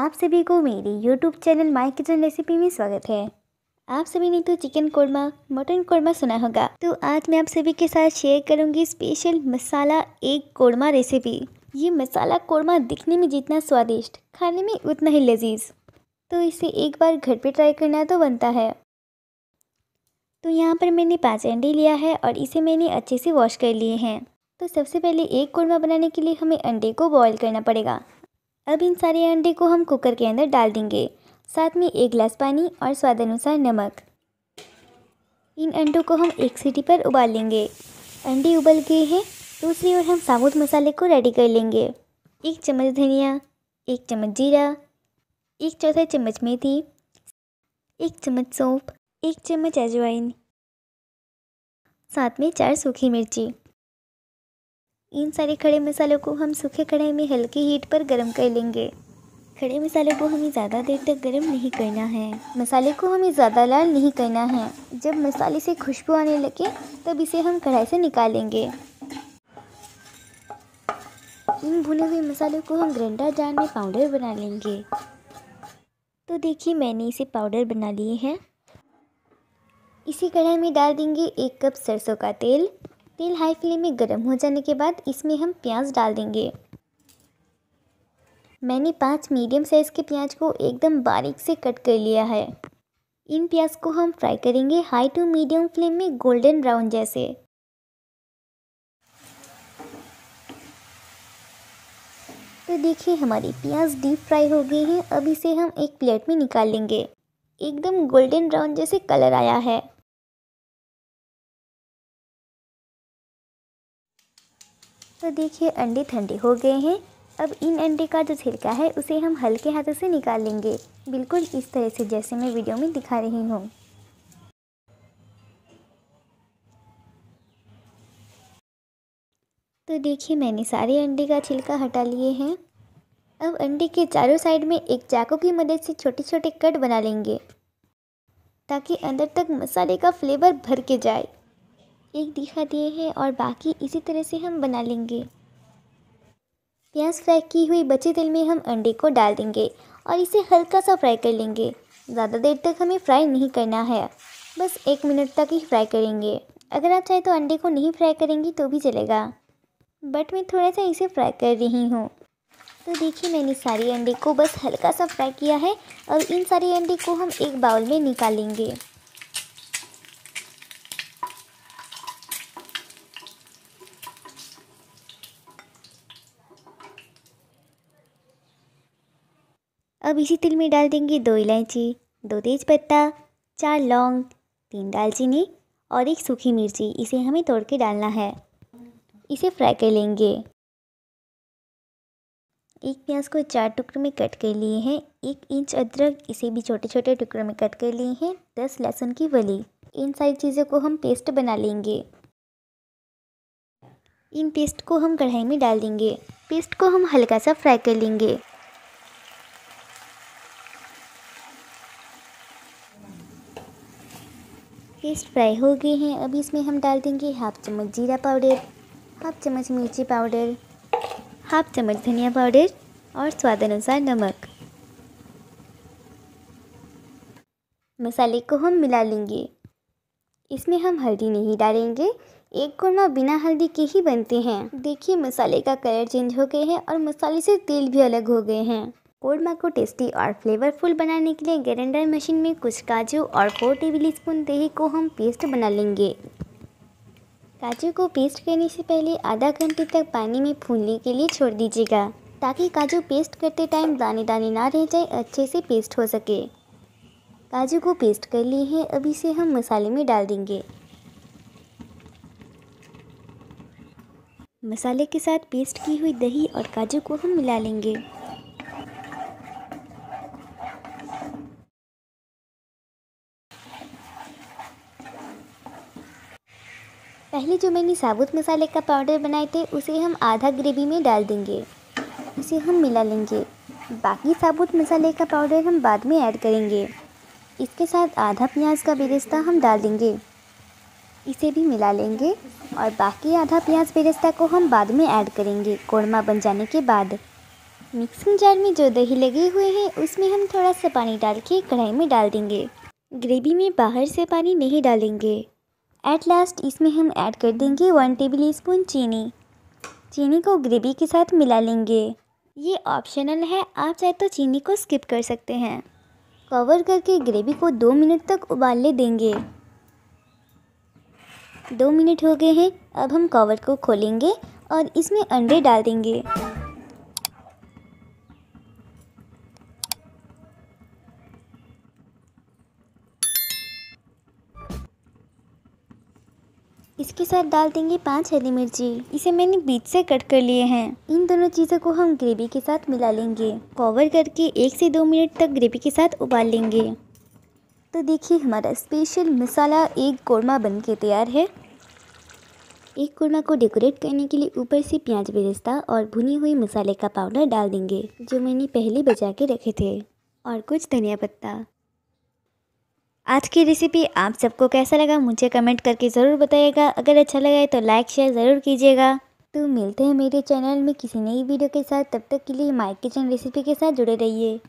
आप सभी को मेरे YouTube channel My Kitchen Recipe में स्वागत है आप सभी ने तो चिकन कोरमा मटन कोरमा सुना होगा तो आज मैं आप सभी के साथ शेयर करूंगी स्पेशल मसाला एक कोरमा रेसिपी ये मसाला कोरमा दिखने में जितना स्वादिष्ट खाने में उतना ही लजीज तो इसे एक बार घर पर ट्राई करना तो बनता है तो यहाँ पर मैंने पाँच अंडे लिया है और इसे मैंने अच्छे से वॉश कर लिए हैं तो सबसे पहले एक कोरमा बनाने के लिए हमें अंडे को बॉईल करना पड़ेगा अब इन सारे अंडे को हम कुकर के अंदर डाल देंगे साथ में एक गिलास पानी और स्वाद अनुसार नमक इन अंडों को हम एक सीटी पर उबाल लेंगे अंडे उबल गए हैं दूसरी ओर हम साबुत मसाले को रेडी कर लेंगे एक चम्मच धनिया एक चम्मच जीरा एक चौथा चम्मच मेथी एक चम्मच सौंफ एक चम्मच अजवाइन साथ में चार सूखी मिर्ची इन सारे खड़े मसालों को हम सूखे कढ़ाई में हल्के हीट पर गर्म कर लेंगे खड़े मसालों को हमें ज़्यादा देर तक गर्म नहीं करना है मसाले को हमें ज़्यादा लाल नहीं करना है जब मसाले से खुशबू आने लगे तब इसे हम कढ़ाई से निकालेंगे इन भुने हुए मसालों को हम ग्रेंडर जार में पाउडर बना लेंगे तो देखिए मैंने इसे पाउडर बना लिए हैं इसी कढ़ाई में डाल देंगे एक कप सरसों का तेल तेल हाई फ्लेम में गर्म हो जाने के बाद इसमें हम प्याज डाल देंगे मैंने पांच मीडियम साइज़ के प्याज को एकदम बारीक से कट कर लिया है इन प्याज को हम फ्राई करेंगे हाई टू मीडियम फ्लेम में गोल्डन ब्राउन जैसे तो देखिए हमारी प्याज डीप फ्राई हो गई है अब इसे हम एक प्लेट में निकाल लेंगे एकदम गोल्डन ब्राउन जैसे कलर आया है तो देखिए अंडे ठंडे हो गए हैं अब इन अंडे का जो छिलका है उसे हम हल्के हाथों से निकाल लेंगे बिल्कुल इस तरह से जैसे मैं वीडियो में दिखा रही हूँ तो देखिए मैंने सारे अंडे का छिलका हटा लिए हैं अब अंडे के चारों साइड में एक चाकू की मदद से छोटे छोटे कट बना लेंगे ताकि अंदर तक मसाले का फ्लेवर भर के जाए एक दिखा दिए हैं और बाकी इसी तरह से हम बना लेंगे प्याज फ्राई की हुई बचे तेल में हम अंडे को डाल देंगे और इसे हल्का सा फ्राई कर लेंगे ज़्यादा देर तक हमें फ्राई नहीं करना है बस एक मिनट तक ही फ्राई करेंगे अगर आप चाहें तो अंडे को नहीं फ्राई करेंगी तो भी चलेगा बट मैं थोड़ा सा इसे फ्राई कर रही हूँ तो देखिए मैंने सारे अंडे को बस हल्का सा फ्राई किया है और इन सारे अंडे को हम एक बाउल में निकालेंगे अब इसी तिल में डाल देंगे दो इलायची दो तेज पत्ता चार लौंग तीन दालचीनी और एक सूखी मिर्ची इसे हमें तोड़ के डालना है इसे फ्राई कर लेंगे एक प्याज को चार टुकड़े में कट कर लिए हैं एक इंच अदरक इसे भी छोटे छोटे टुकड़ों में कट कर लिए हैं दस लहसुन की वली इन सारी चीज़ों को हम पेस्ट बना लेंगे इन पेस्ट को हम कढ़ाई में डाल देंगे पेस्ट को हम हल्का सा फ्राई कर लेंगे पेस्ट फ्राई हो गए हैं अब इसमें हम डाल देंगे हाफ चम्मच जीरा पाउडर हाफ चम्मच मिर्ची पाउडर हाफ चम्मच धनिया पाउडर और स्वाद अनुसार नमक मसाले को हम मिला लेंगे इसमें हम हल्दी नहीं डालेंगे एक कौरमा बिना हल्दी के ही बनते हैं देखिए मसाले का कलर चेंज हो गए हैं और मसाले से तेल भी अलग हो गए हैं कोरमा को टेस्टी और फ्लेवरफुल बनाने के लिए ग्रैंडर मशीन में कुछ काजू और फोर टेबल स्पून दही को हम पेस्ट बना लेंगे काजू को पेस्ट करने से पहले आधा घंटे तक पानी में फूलने के लिए छोड़ दीजिएगा ताकि काजू पेस्ट करते टाइम दाने दाने ना रह जाए अच्छे से पेस्ट हो सके काजू को पेस्ट कर लिए हैं अब इसे हम मसाले में डाल देंगे मसाले के साथ पेस्ट की हुई दही और काजू को हम मिला लेंगे पहले जो मैंने साबुत मसाले का पाउडर बनाए थे उसे हम आधा ग्रेवी में डाल देंगे उसे हम मिला लेंगे बाकी साबुत मसाले का पाउडर हम बाद में ऐड करेंगे इसके साथ आधा प्याज का बेरिस्ता हम डाल देंगे इसे भी मिला लेंगे और बाकी आधा प्याज बेरिस्ता को हम बाद में ऐड करेंगे कोरमा बन जाने के बाद मिक्सिंग जार में जो दही लगे हुए हैं उसमें हम थोड़ा सा पानी डाल के कढ़ाई में डाल देंगे ग्रेवी में बाहर से पानी नहीं डालेंगे एट लास्ट इसमें हम ऐड कर देंगे वन टेबल स्पून चीनी चीनी को ग्रेवी के साथ मिला लेंगे ये ऑप्शनल है आप चाहे तो चीनी को स्किप कर सकते हैं कवर करके ग्रेवी को दो मिनट तक उबालने देंगे दो मिनट हो गए हैं अब हम कवर को खोलेंगे और इसमें अंडे डाल देंगे इसके साथ डाल देंगे पाँच हरी मिर्ची इसे मैंने बीच से कट कर लिए हैं इन दोनों चीज़ों को हम ग्रेवी के साथ मिला लेंगे कवर करके एक से दो मिनट तक ग्रेवी के साथ उबाल लेंगे तो देखिए हमारा स्पेशल मसाला एक कोरमा बन के तैयार है एक कोरमा को डेकोरेट करने के लिए ऊपर से प्याज बेरिस्ता और भुनी हुई मसाले का पाउडर डाल देंगे जो मैंने पहले बचा के रखे थे और कुछ धनिया पत्ता आज की रेसिपी आप सबको कैसा लगा मुझे कमेंट करके ज़रूर बताइएगा अगर अच्छा लगा है तो लाइक शेयर ज़रूर कीजिएगा तो मिलते हैं मेरे चैनल में किसी नई वीडियो के साथ तब तक के लिए माइक किचन रेसिपी के साथ जुड़े रहिए